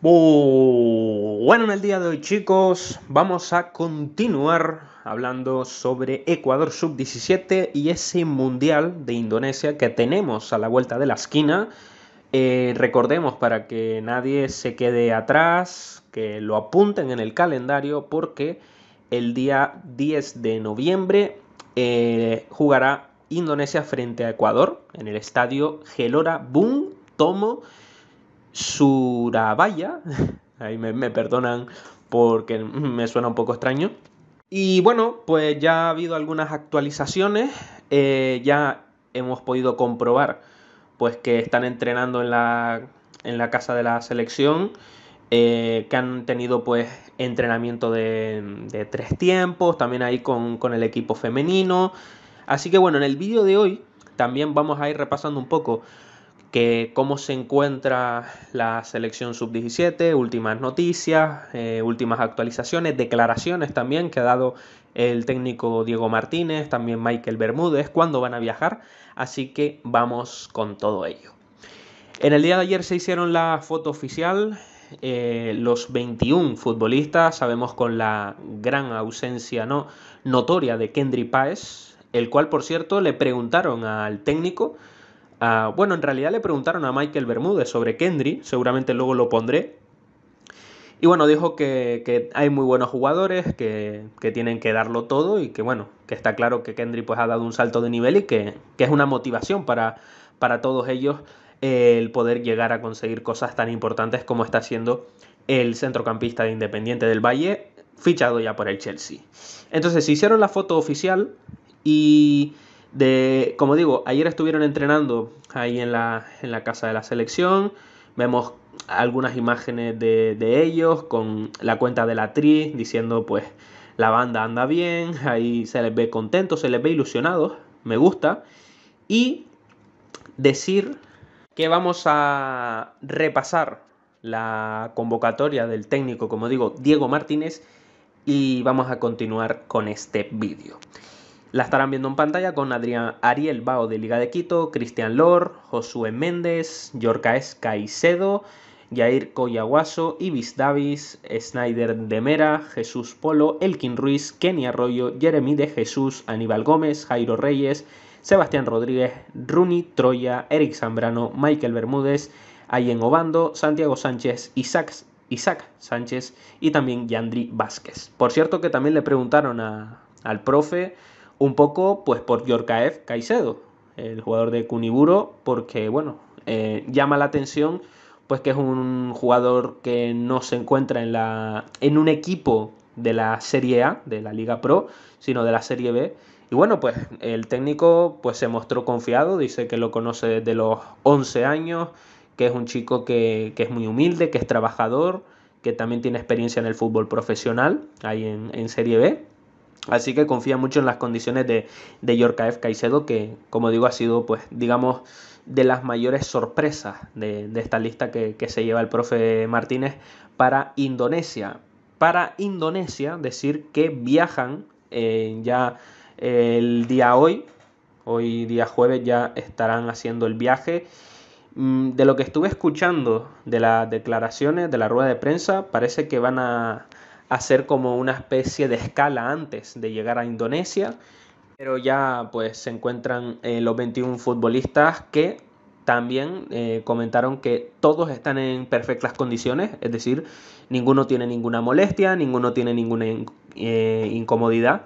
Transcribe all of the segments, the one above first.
Bueno, en el día de hoy chicos vamos a continuar hablando sobre Ecuador sub-17 y ese mundial de Indonesia que tenemos a la vuelta de la esquina. Eh, recordemos para que nadie se quede atrás, que lo apunten en el calendario porque el día 10 de noviembre eh, jugará Indonesia frente a Ecuador en el estadio Gelora Bung Tomo Surabaya. Ahí me, perdonan porque me suena un poco extraño. Y bueno, pues ya ha habido algunas actualizaciones, eh, ya hemos podido comprobar pues que están entrenando en la, en la casa de la selección, eh, que han tenido pues entrenamiento de, tres tiempos, también ahí con, con, el equipo femenino. Así que bueno, en el vídeo de hoy también vamos a ir repasando un poco que cómo se encuentra la selección sub-17, últimas noticias, eh, últimas actualizaciones, declaraciones también que ha dado el técnico Diego Martínez, también Michael Bermúdez, cuándo van a viajar, así que vamos con todo ello. En el día de ayer se hicieron la foto oficial, eh, los 21 futbolistas, sabemos con la gran ausencia ¿no? notoria de Kendry Páez, el cual por cierto le preguntaron al técnico, Ah, bueno, en realidad le preguntaron a Michael Bermúdez sobre Kendry, seguramente luego lo pondré. Y bueno, dijo que, hay muy buenos jugadores, que, tienen que darlo todo y que bueno, que está claro que Kendry pues ha dado un salto de nivel y que, es una motivación para, todos ellos eh, el poder llegar a conseguir cosas tan importantes como está haciendo el centrocampista de Independiente del Valle, fichado ya por el Chelsea. Entonces se hicieron la foto oficial y de, como digo, ayer estuvieron entrenando ahí en la, en la casa de la selección. Vemos algunas imágenes de, de ellos con la cuenta de la tri diciendo pues la banda anda bien, ahí se les ve contentos, se les ve ilusionados, me gusta. Y decir que vamos a repasar la convocatoria del técnico, como digo, Diego Martínez, y vamos a continuar con este vídeo. La estarán viendo en pantalla con Adrián Ariel Bao de Liga de Quito, Cristian Lor, Josué Méndez, Yorcaes Caicedo, Yair Coyaguaso, Ibis Davis, Snyder de Mera, Jesús Polo, Elkin Ruiz, Kenny Arroyo, Jeremy de Jesús, Aníbal Gómez, Jairo Reyes, Sebastián Rodríguez, Runi Troya, Eric Zambrano, Michael Bermúdez, Ayen Obando, Santiago Sánchez, Isaac, Isaac Sánchez y también Yandri Vázquez. Por cierto que también le preguntaron al profe un poco pues por Yorkaev Caicedo, el jugador de Cuniburo, porque bueno, eh, llama la atención pues que es un jugador que no se encuentra en, la, en un equipo de la Serie A, de la Liga Pro, sino de la Serie B. Y bueno, pues el técnico pues se mostró confiado, dice que lo conoce desde los 11 años, que es un chico que, es muy humilde, que es trabajador, que también tiene experiencia en el fútbol profesional, ahí en, en Serie B. Así que confía mucho en las condiciones de, de Yorkaev Caicedo, que como digo ha sido, pues, digamos, de las mayores sorpresas de, esta lista que, se lleva el profe Martínez para Indonesia. Para Indonesia, decir que viajan eh, ya el día hoy, hoy día jueves ya estarán haciendo el viaje. Mm, de lo que estuve escuchando de las declaraciones de la rueda de prensa, parece que van a hacer como una especie de escala antes de llegar a Indonesia, pero ya pues se encuentran eh, los 21 futbolistas que también eh, comentaron que todos están en perfectas condiciones, es decir, ninguno tiene ninguna molestia, ninguno tiene ninguna eh, incomodidad.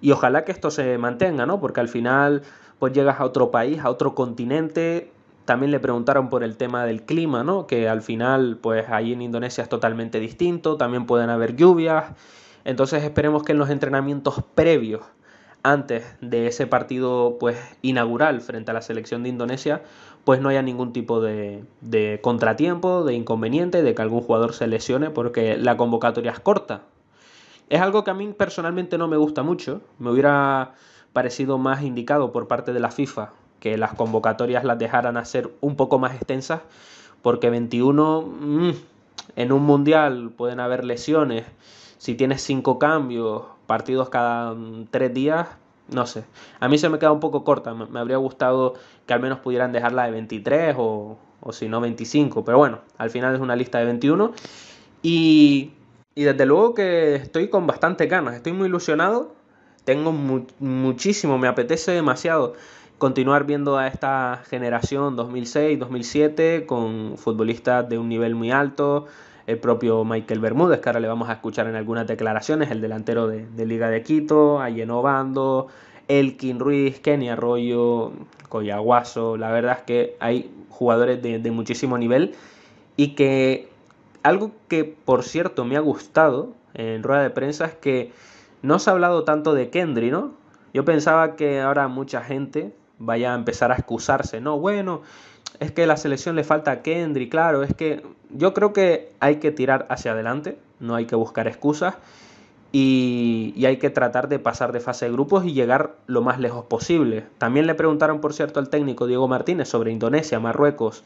Y ojalá que esto se mantenga, ¿no? Porque al final, pues llegas a otro país, a otro continente, también le preguntaron por el tema del clima, ¿no? Que al final, pues ahí en Indonesia es totalmente distinto, también pueden haber lluvias. Entonces esperemos que en los entrenamientos previos, antes de ese partido pues inaugural frente a la selección de Indonesia, pues no haya ningún tipo de, de contratiempo, de inconveniente, de que algún jugador se lesione, porque la convocatoria es corta. Es algo que a mí personalmente no me gusta mucho. Me hubiera parecido más indicado por parte de la FIFA que las convocatorias las dejaran hacer un poco más extensas, porque 21 mm, en un mundial pueden haber lesiones, si tienes cinco cambios, partidos cada 3 mm, días, no sé. A mí se me queda un poco corta, me, habría gustado que al menos pudieran dejarla de 23 o, si no 25, pero bueno, al final es una lista de 21 y, desde luego que estoy con bastante ganas, estoy muy ilusionado, tengo muchísimo, me apetece demasiado continuar viendo a esta generación 2006-2007 con futbolistas de un nivel muy alto, el propio Michael Bermúdez, que ahora le vamos a escuchar en algunas declaraciones, el delantero de, Liga de Quito, Ayeno Bando, Elkin Ruiz, Kenny Arroyo, Coyaguaso. la verdad es que hay jugadores de, de muchísimo nivel y que algo que por cierto me ha gustado en rueda de prensa es que no se ha hablado tanto de Kendry, ¿no? Yo pensaba que ahora mucha gente vaya a empezar a excusarse. No, bueno, es que la selección le falta a Kendry, claro, es que yo creo que hay que tirar hacia adelante, no hay que buscar excusas y, hay que tratar de pasar de fase de grupos y llegar lo más lejos posible. También le preguntaron, por cierto, al técnico Diego Martínez sobre Indonesia, Marruecos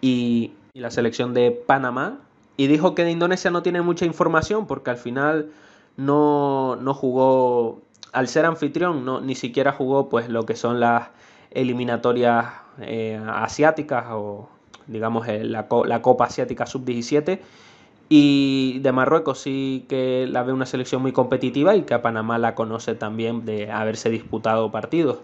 y, la selección de Panamá y dijo que de Indonesia no tiene mucha información porque al final no, no jugó, al ser anfitrión, no, ni siquiera jugó pues lo que son las eliminatorias eh, asiáticas o digamos la, Copa Asiática Sub-17 y de Marruecos sí que la ve una selección muy competitiva y que a Panamá la conoce también de haberse disputado partidos.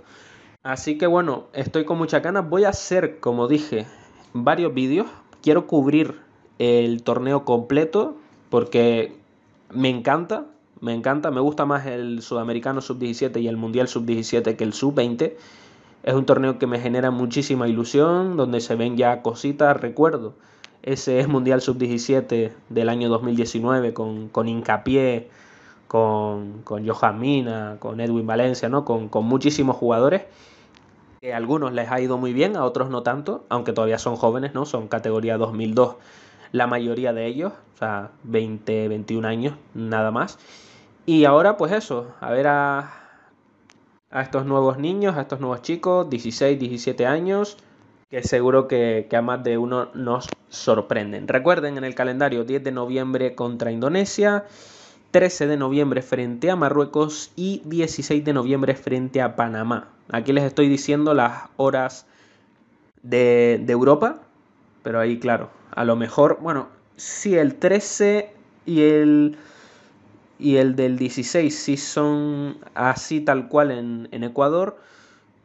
Así que bueno, estoy con mucha ganas. Voy a hacer, como dije, varios vídeos. Quiero cubrir el torneo completo porque me encanta, me encanta, me gusta más el sudamericano sub-17 y el mundial sub-17 que el sub-20. Es un torneo que me genera muchísima ilusión, donde se ven ya cositas, recuerdo. Ese es Mundial Sub-17 del año 2019 con, con hincapié, con, con Johan con Edwin Valencia, ¿no? con, muchísimos jugadores que a algunos les ha ido muy bien, a otros no tanto, aunque todavía son jóvenes, ¿no? son categoría 2002 la mayoría de ellos, o sea, 20, 21 años, nada más. Y ahora pues eso, a ver a, a estos nuevos niños, a estos nuevos chicos, 16, 17 años, que seguro que, a más de uno nos sorprenden. Recuerden en el calendario 10 de noviembre contra Indonesia, 13 de noviembre frente a Marruecos y 16 de noviembre frente a Panamá. Aquí les estoy diciendo las horas de, Europa, pero ahí claro, a lo mejor, bueno, si el 13 y el y el del 16 sí son así tal cual en, en Ecuador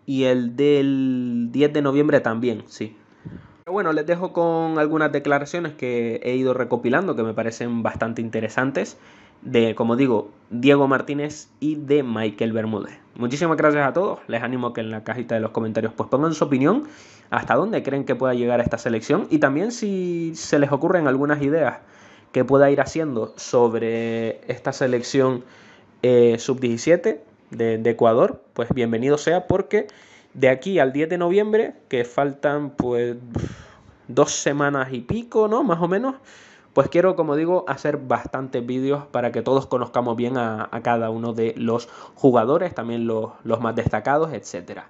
y el del 10 de noviembre también, sí. Pero bueno, les dejo con algunas declaraciones que he ido recopilando que me parecen bastante interesantes de, como digo, Diego Martínez y de Michael Bermúdez. Muchísimas gracias a todos. Les animo a que en la cajita de los comentarios pues pongan su opinión, hasta dónde creen que pueda llegar esta selección y también si se les ocurren algunas ideas que pueda ir haciendo sobre esta selección eh, sub-17 de, Ecuador, pues bienvenido sea porque de aquí al 10 de noviembre, que faltan pues dos semanas y pico, ¿no? Más o menos, pues quiero, como digo, hacer bastantes vídeos para que todos conozcamos bien a, cada uno de los jugadores, también los, los más destacados, etcétera.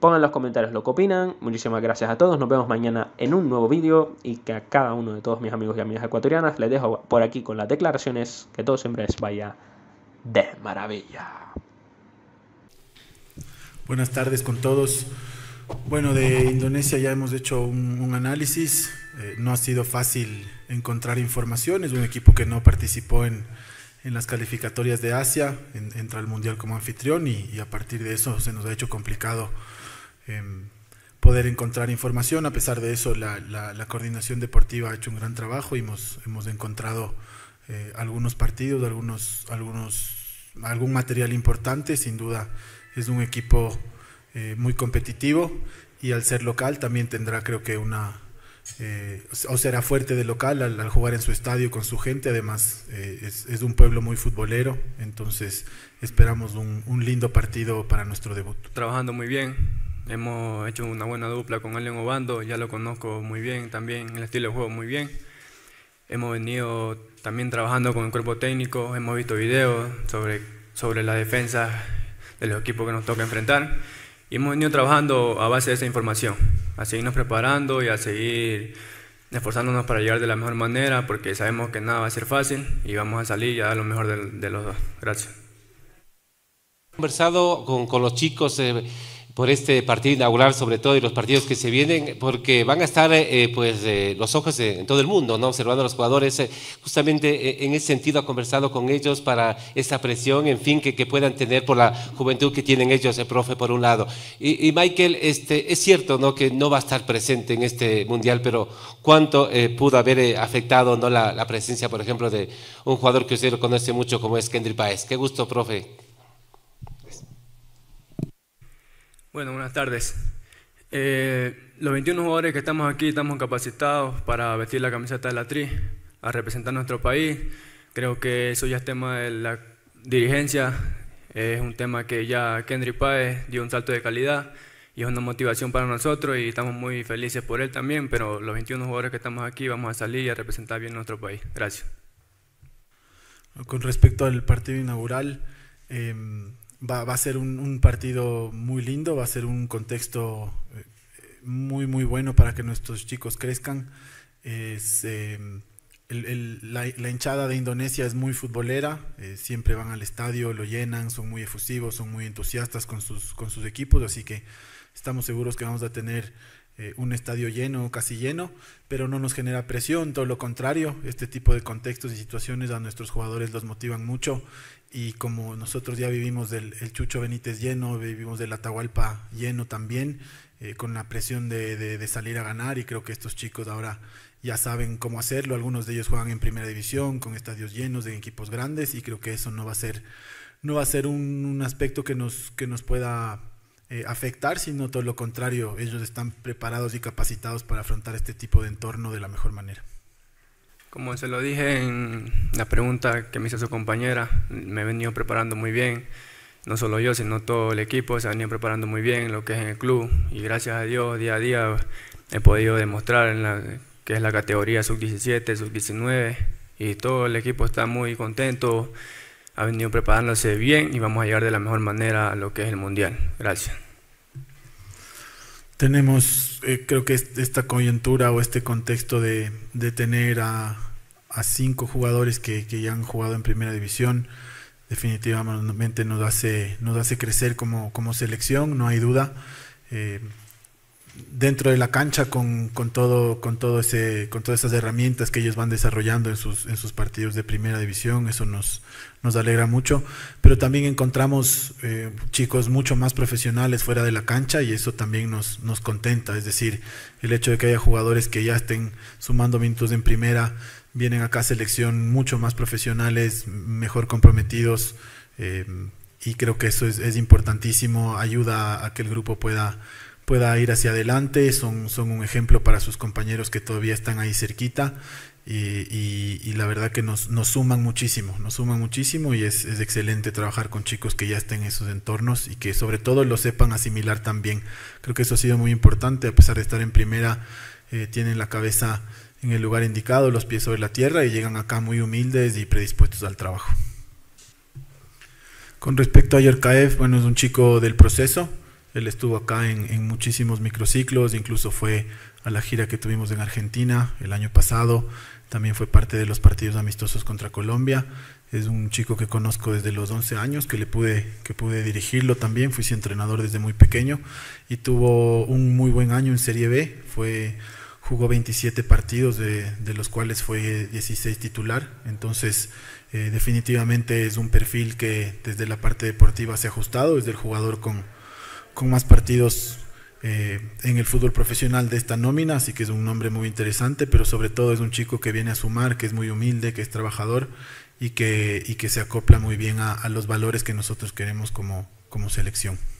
Pongan en los comentarios lo que opinan. Muchísimas gracias a todos. Nos vemos mañana en un nuevo vídeo y que a cada uno de todos mis amigos y amigas ecuatorianas les dejo por aquí con las declaraciones que todo siempre les vaya de maravilla. Buenas tardes con todos. Bueno, de Indonesia ya hemos hecho un, análisis. Eh, no ha sido fácil encontrar información. Es un equipo que no participó en, en las calificatorias de Asia, entra al Mundial como anfitrión y a partir de eso se nos ha hecho complicado Em, poder encontrar información. A pesar de eso, la, coordinación deportiva ha hecho un gran trabajo y hemos, hemos encontrado eh, algunos partidos, algunos, algunos, algún material importante. Sin duda, es un equipo eh, muy competitivo y al ser local también tendrá, creo que, una, eh, o será fuerte de local al, jugar en su estadio con su gente. Además, es, un pueblo muy futbolero, entonces esperamos un lindo partido para nuestro debut. Trabajando muy bien, Hemos hecho una buena dupla con Allen Obando, ya lo conozco muy bien, también el estilo de juego muy bien. Hemos venido también trabajando con el cuerpo técnico, hemos visto videos sobre, sobre la defensa de los equipos que nos toca enfrentar y hemos venido trabajando a base de esa información, a seguirnos preparando y a seguir esforzándonos para llegar de la mejor manera porque sabemos que nada va a ser fácil y vamos a salir y a lo mejor de, los dos. Gracias. Conversado con, con los chicos. Eh, por este partido inaugural, sobre todo, y los partidos que se vienen, porque van a estar eh, pues, eh, los ojos en todo el mundo, ¿no? observando a los jugadores. Eh, justamente en ese sentido ha conversado con ellos para esa presión, en fin, que, puedan tener por la juventud que tienen ellos, el profe, por un lado. Y, Michael, este, es cierto ¿no? que no va a estar presente en este Mundial, pero ¿cuánto pudo haber afectado ¿no? La, presencia, por ejemplo, de un jugador que usted lo conoce mucho como es Kendrick Paez? Qué gusto, profe, Bueno, buenas tardes. Eh, los 21 jugadores que estamos aquí estamos capacitados para vestir la camiseta de la TRI, a representar nuestro país. Creo que eso ya es tema de la dirigencia, es un tema que ya Kendry Páez dio un salto de calidad y es una motivación para nosotros y estamos muy felices por él también, pero los 21 jugadores que estamos aquí vamos a salir y a representar bien nuestro país. Gracias. Con respecto al partido inaugural, em, va, a ser un, partido muy lindo, va a ser un contexto eh, muy, muy bueno para que nuestros chicos crezcan. Em, la, hinchada de Indonesia es muy futbolera, eh, siempre van al estadio, lo llenan, son muy efusivos, son muy entusiastas con sus, con sus equipos, así que estamos seguros que vamos a tener eh, un estadio lleno o casi lleno, pero no nos genera presión, todo lo contrario, este tipo de contextos y situaciones a nuestros jugadores los motivan mucho y como nosotros ya vivimos del Chucho Benítez lleno, vivimos del Atahualpa lleno también, eh, con la presión de, salir a ganar y creo que estos chicos ahora ya saben cómo hacerlo, algunos de ellos juegan en primera división, con estadios llenos, de equipos grandes y creo que eso no va a ser no va a ser un, aspecto que nos, que nos pueda eh, afectar, sino todo lo contrario, ellos están preparados y capacitados para afrontar este tipo de entorno de la mejor manera. Como se lo dije en la pregunta que me hizo su compañera, me he venido preparando muy bien, no solo yo, sino todo el equipo se ha venido preparando muy bien lo que es en el club y gracias a Dios día a día he podido demostrar la, que es la categoría sub-17, sub-19 y todo el equipo está muy contento ha venido preparándose bien y vamos a llegar de la mejor manera a lo que es el Mundial. Gracias. Tenemos, eh, creo que esta coyuntura o este contexto de, tener a, cinco jugadores que, ya han jugado en primera división, definitivamente nos hace, nos hace crecer como, como selección, no hay duda. Eh, dentro de la cancha con, con, todo, con, todo ese, con todas esas herramientas que ellos van desarrollando en sus, en sus partidos de primera división, eso nos, nos alegra mucho, pero también encontramos eh, chicos mucho más profesionales fuera de la cancha y eso también nos, nos contenta, es decir, el hecho de que haya jugadores que ya estén sumando minutos en primera, vienen acá a selección mucho más profesionales, mejor comprometidos. Eh, y creo que eso es, es importantísimo, ayuda a que el grupo pueda pueda ir hacia adelante, son, son un ejemplo para sus compañeros que todavía están ahí cerquita y, la verdad que nos, suman muchísimo, nos suman muchísimo y es, excelente trabajar con chicos que ya estén en esos entornos y que sobre todo lo sepan asimilar también. Creo que eso ha sido muy importante, a pesar de estar en primera, eh, tienen la cabeza en el lugar indicado, los pies sobre la tierra y llegan acá muy humildes y predispuestos al trabajo. Con respecto a Yorkaev bueno, es un chico del proceso, él estuvo acá en, en, muchísimos microciclos, incluso fue a la gira que tuvimos en Argentina el año pasado, también fue parte de los partidos amistosos contra Colombia. Es un chico que conozco desde los 11 años, que le pude, que pude dirigirlo también, fui su entrenador desde muy pequeño y tuvo un muy buen año en Serie B, fue jugó 27 partidos, de, los cuales fue 16 titular. Entonces, eh, definitivamente es un perfil que desde la parte deportiva se ha ajustado, es del jugador con, con más partidos eh, en el fútbol profesional de esta nómina, así que es un nombre muy interesante, pero sobre todo es un chico que viene a sumar, que es muy humilde, que es trabajador y que, y que se acopla muy bien a, a los valores que nosotros queremos como, como selección.